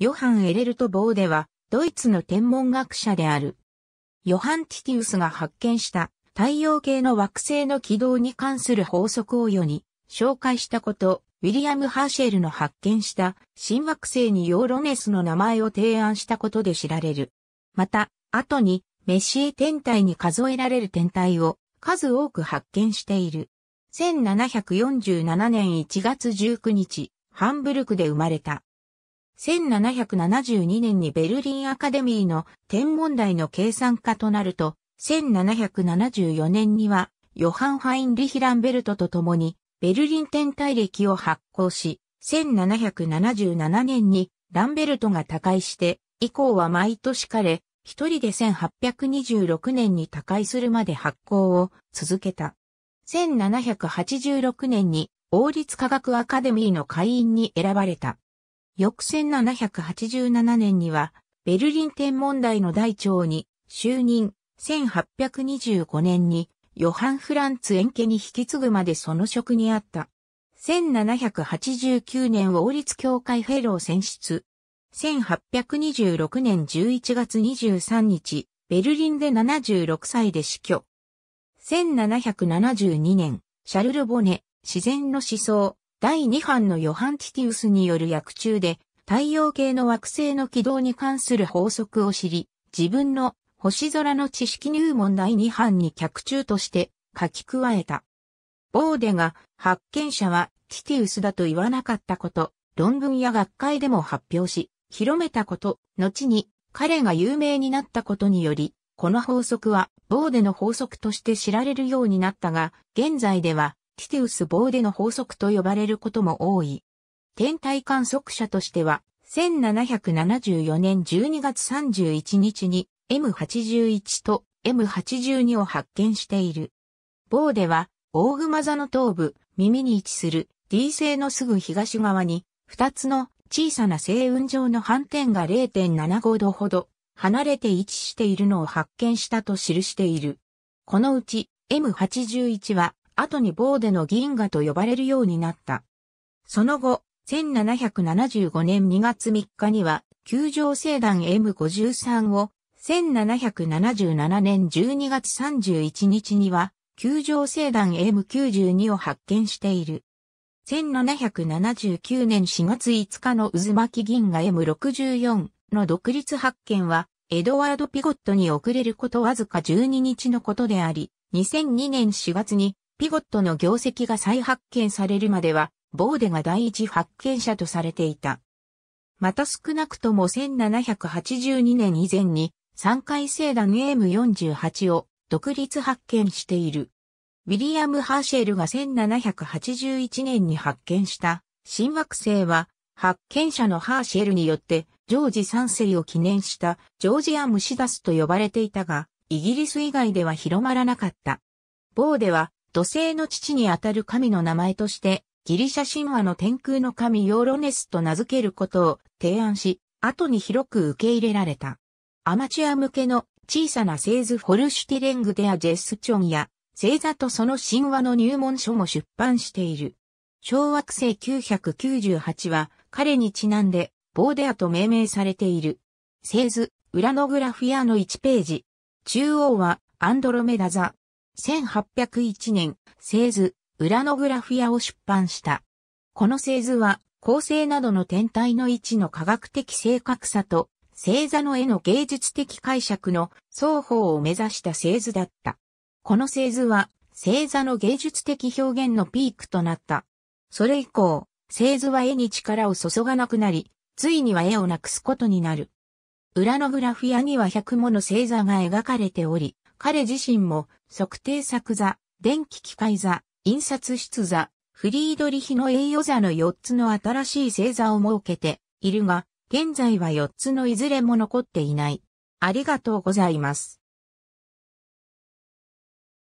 ヨハン・エレルト・ボーデは、ドイツの天文学者である。ヨハン・ティティウスが発見した太陽系の惑星の軌道に関する法則を世に紹介したこと、ウィリアム・ハーシェルの発見した新惑星にヨーロネスの名前を提案したことで知られる。また、後にメシエ天体に数えられる天体を数多く発見している。1747年1月19日、ハンブルクで生まれた。1772年にベルリンアカデミーの天文台の計算家となると、1774年にはヨハン・ファイン・リヒ・ランベルトと共にベルリン天体歴を発行し、1777年にランベルトが他界して、以降は毎年彼、一人で1826年に他界するまで発行を続けた。1786年に王立科学アカデミーの会員に選ばれた。翌1787年には、ベルリン天文台の大長に就任、1825年にヨハン・フランツ・エンケに引き継ぐまでその職にあった。1789年王立協会フェロー選出。1826年11月23日、ベルリンで76歳で死去。1772年、シャルル・ボネ、自然の思想、第2版のヨハン・ティティウスによる薬中で、太陽系の惑星の軌道に関する法則を知り、自分の星空の知識入門第2版に脚注として書き加えた。ボーデが発見者はティティウスだと言わなかったこと、論文や学会でも発表し、広めたこと、後に彼が有名になったことにより、この法則はボーデの法則として知られるようになったが、現在ではティテウス棒での法則と呼ばれることも多い。天体観測者としては、1774年12月31日に M81 と M82 を発見している。ボーデは、大熊座の頭部、耳に位置する D 星のすぐ東側に、2つの小さな星雲上の反点が0.75度ほど離れて位置しているのを発見したと記している。このうち M81 は後にボーデの銀河と呼ばれるようになった。その後、1775年2月3日には、球場星団 M53 を、1777年12月31日には、球場星団 M92 を発見している。1779年4月5日の渦巻銀河 M64 の独立発見は、エドワード・ピゴットに遅れることわずか12日のことであり、2002年4月にピゴットの業績が再発見されるまでは、ボーデが第一発見者とされていた。また少なくとも1782年以前に、三回生団 M48 を独立発見している。ウィリアム・ハーシェルが1781年に発見した新惑星は、発見者のハーシェルによって、ジョージ3世を記念したジョージア・ムシダスと呼ばれていたが、イギリス以外では広まらなかった。ボーデは土星の父にあたる神の名前として、ギリシャ神話の天空の神ヨーロネスと名付けることを提案し、後に広く受け入れられた。アマチュア向けの小さな製図フォルシュティレングデアジェスチョンや、星座とその神話の入門書も出版している。小惑星998は彼にちなんでボーデアと命名されている。製図、ウラノグラフィアの1ページ。中央はアンドロメダ座、1801年、製図、裏のグラフィアを出版した。この製図は、構成などの天体の位置の科学的正確さと、星座の絵の芸術的解釈の双方を目指した製図だった。この製図は、星座の芸術的表現のピークとなった。それ以降、製図は絵に力を注がなくなり、ついには絵をなくすことになる。裏のグラフィアには100もの星座が描かれており、彼自身も、測定作座、電気機械座、印刷室座、フリードリヒの栄誉座の4つの新しい星座を設けているが、現在は4つのいずれも残っていない。ありがとうございます。